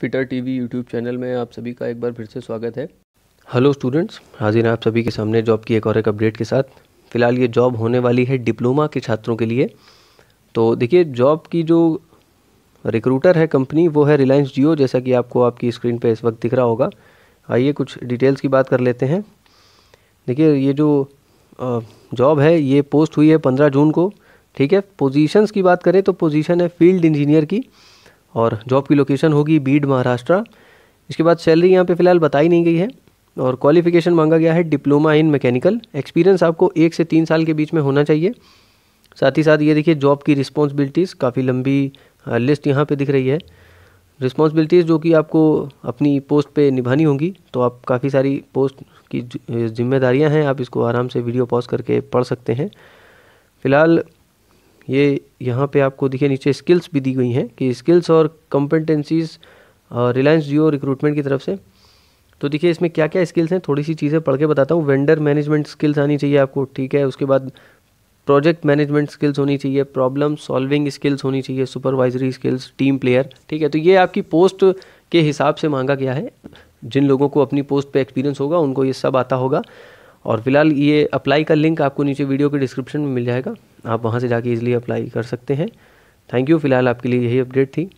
fitter TV YouTube channel में आप सभी का एक बार फिर से स्वागत है हेलो स्टूडेंट्स हाजिर आप सभी के सामने जॉब की एक और एक अपडेट के साथ फ़िलहाल ये जॉब होने वाली है डिप्लोमा के छात्रों के लिए तो देखिए जॉब की जो रिक्रूटर है कंपनी वो है रिलायंस जियो जैसा कि आपको आपकी स्क्रीन पर इस वक्त दिख रहा होगा आइए कुछ डिटेल्स की बात कर लेते हैं देखिए ये जो जॉब है ये पोस्ट हुई है पंद्रह जून को ठीक है पोजीशंस की बात करें तो पोजीशन है फील्ड इंजीनियर की और जॉब की लोकेशन होगी बीड महाराष्ट्र इसके बाद सैलरी यहाँ पे फ़िलहाल बताई नहीं गई है और क्वालिफिकेशन मांगा गया है डिप्लोमा इन मैकेनिकल एक्सपीरियंस आपको एक से तीन साल के बीच में होना चाहिए साथ ही साथ ये देखिए जॉब की रिस्पॉन्सिबिलिटीज़ काफ़ी लंबी लिस्ट यहाँ पे दिख रही है रिस्पॉन्सिबिलिटीज़ जो कि आपको अपनी पोस्ट पे निभानी होंगी तो आप काफ़ी सारी पोस्ट की जिम्मेदारियाँ हैं आप इसको आराम से वीडियो पॉज करके पढ़ सकते हैं फ़िलहाल ये यहाँ पे आपको देखिए नीचे स्किल्स भी दी गई हैं कि स्किल्स और कॉम्पिटेंसीज रिलायंस जियो रिक्रूटमेंट की तरफ से तो देखिए इसमें क्या क्या स्किल्स हैं थोड़ी सी चीज़ें पढ़ के बताता हूँ वेंडर मैनेजमेंट स्किल्स आनी चाहिए आपको ठीक है उसके बाद प्रोजेक्ट मैनेजमेंट स्किल्स होनी चाहिए प्रॉब्लम सॉल्विंग स्किल्स होनी चाहिए सुपरवाइजरी स्किल्स टीम प्लेयर ठीक है तो ये आपकी पोस्ट के हिसाब से मांगा गया है जिन लोगों को अपनी पोस्ट पे एक्सपीरियंस होगा उनको ये सब आता होगा और फिलहाल ये अप्लाई का लिंक आपको नीचे वीडियो के डिस्क्रिप्शन में मिल जाएगा आप वहाँ से जाके ईजिली अप्लाई कर सकते हैं थैंक यू फिलहाल आपके लिए यही अपडेट थी